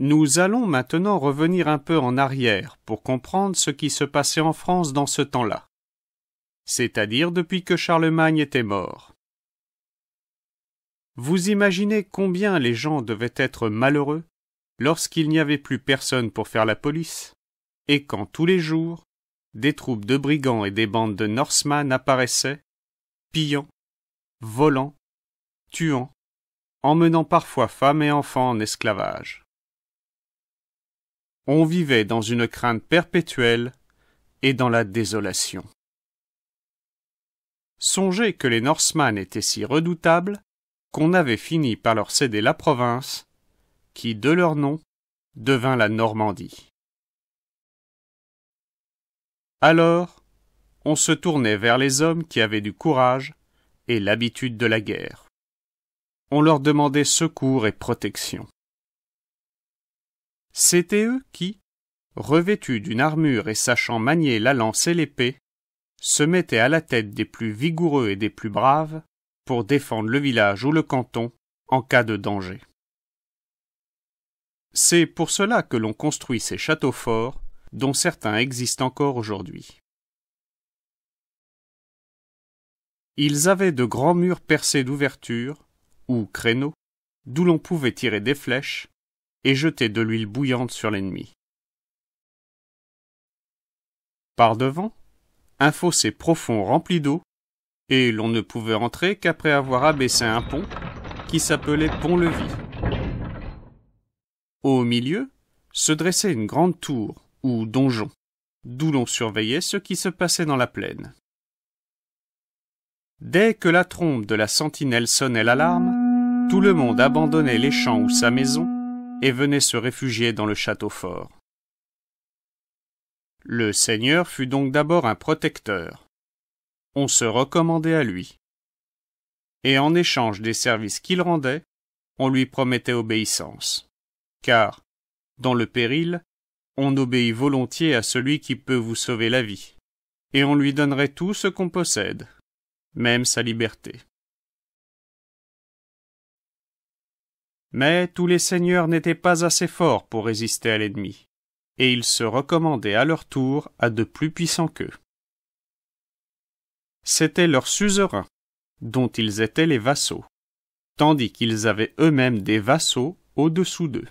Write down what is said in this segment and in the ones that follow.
Nous allons maintenant revenir un peu en arrière pour comprendre ce qui se passait en France dans ce temps-là, c'est-à-dire depuis que Charlemagne était mort. Vous imaginez combien les gens devaient être malheureux lorsqu'il n'y avait plus personne pour faire la police, et quand tous les jours, des troupes de brigands et des bandes de Norsemen apparaissaient, pillant, volant, tuant, emmenant parfois femmes et enfants en esclavage on vivait dans une crainte perpétuelle et dans la désolation. Songez que les Norsemen étaient si redoutables qu'on avait fini par leur céder la province, qui, de leur nom, devint la Normandie. Alors, on se tournait vers les hommes qui avaient du courage et l'habitude de la guerre. On leur demandait secours et protection. C'étaient eux qui, revêtus d'une armure et sachant manier la lance et l'épée, se mettaient à la tête des plus vigoureux et des plus braves pour défendre le village ou le canton en cas de danger. C'est pour cela que l'on construit ces châteaux forts, dont certains existent encore aujourd'hui. Ils avaient de grands murs percés d'ouvertures, ou créneaux, d'où l'on pouvait tirer des flèches, et jeter de l'huile bouillante sur l'ennemi. Par devant, un fossé profond rempli d'eau, et l'on ne pouvait entrer qu'après avoir abaissé un pont qui s'appelait pont-levis. Au milieu se dressait une grande tour ou donjon, d'où l'on surveillait ce qui se passait dans la plaine. Dès que la trompe de la sentinelle sonnait l'alarme, tout le monde abandonnait les champs ou sa maison et venaient se réfugier dans le château fort. Le Seigneur fut donc d'abord un protecteur. On se recommandait à lui. Et en échange des services qu'il rendait, on lui promettait obéissance. Car, dans le péril, on obéit volontiers à celui qui peut vous sauver la vie, et on lui donnerait tout ce qu'on possède, même sa liberté. Mais tous les seigneurs n'étaient pas assez forts pour résister à l'ennemi, et ils se recommandaient à leur tour à de plus puissants qu'eux. C'était leurs suzerains, dont ils étaient les vassaux, tandis qu'ils avaient eux-mêmes des vassaux au-dessous d'eux.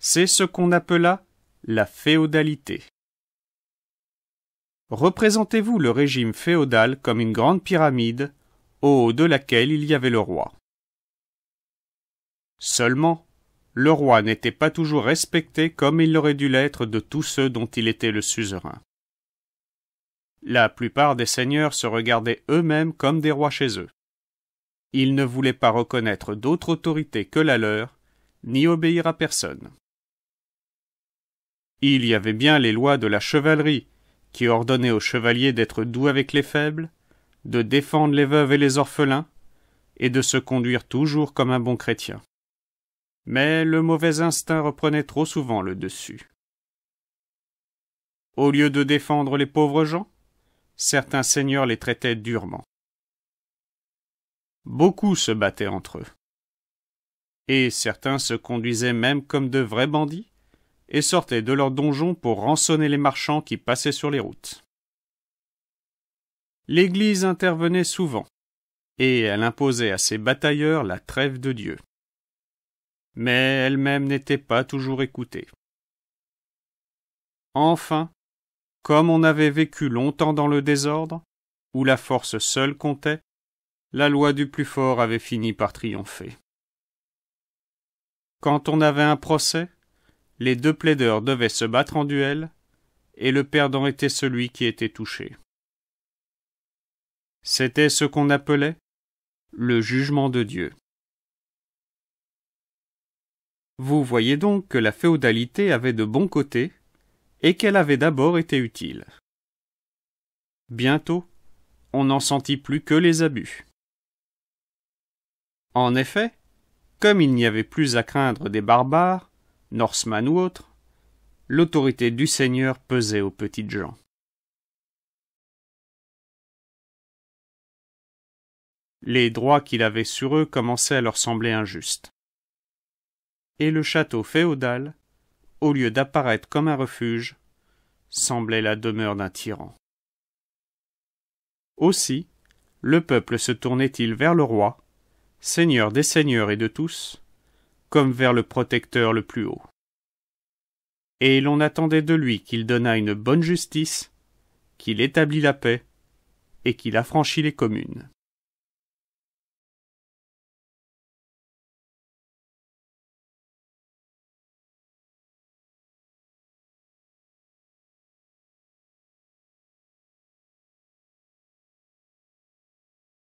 C'est ce qu'on appela la féodalité. Représentez-vous le régime féodal comme une grande pyramide au haut de laquelle il y avait le roi. Seulement, le roi n'était pas toujours respecté comme il aurait dû l'être de tous ceux dont il était le suzerain. La plupart des seigneurs se regardaient eux-mêmes comme des rois chez eux. Ils ne voulaient pas reconnaître d'autre autorité que la leur, ni obéir à personne. Il y avait bien les lois de la chevalerie, qui ordonnaient aux chevaliers d'être doux avec les faibles, de défendre les veuves et les orphelins, et de se conduire toujours comme un bon chrétien mais le mauvais instinct reprenait trop souvent le dessus. Au lieu de défendre les pauvres gens, certains seigneurs les traitaient durement. Beaucoup se battaient entre eux. Et certains se conduisaient même comme de vrais bandits et sortaient de leurs donjons pour rançonner les marchands qui passaient sur les routes. L'Église intervenait souvent, et elle imposait à ses batailleurs la trêve de Dieu mais elle-même n'était pas toujours écoutée. Enfin, comme on avait vécu longtemps dans le désordre, où la force seule comptait, la loi du plus fort avait fini par triompher. Quand on avait un procès, les deux plaideurs devaient se battre en duel, et le perdant était celui qui était touché. C'était ce qu'on appelait le jugement de Dieu. Vous voyez donc que la féodalité avait de bons côtés, et qu'elle avait d'abord été utile. Bientôt, on n'en sentit plus que les abus. En effet, comme il n'y avait plus à craindre des barbares, Norseman ou autres, l'autorité du Seigneur pesait aux petites gens. Les droits qu'il avait sur eux commençaient à leur sembler injustes et le château féodal, au lieu d'apparaître comme un refuge, semblait la demeure d'un tyran. Aussi, le peuple se tournait-il vers le roi, seigneur des seigneurs et de tous, comme vers le protecteur le plus haut. Et l'on attendait de lui qu'il donnât une bonne justice, qu'il établît la paix et qu'il affranchît les communes.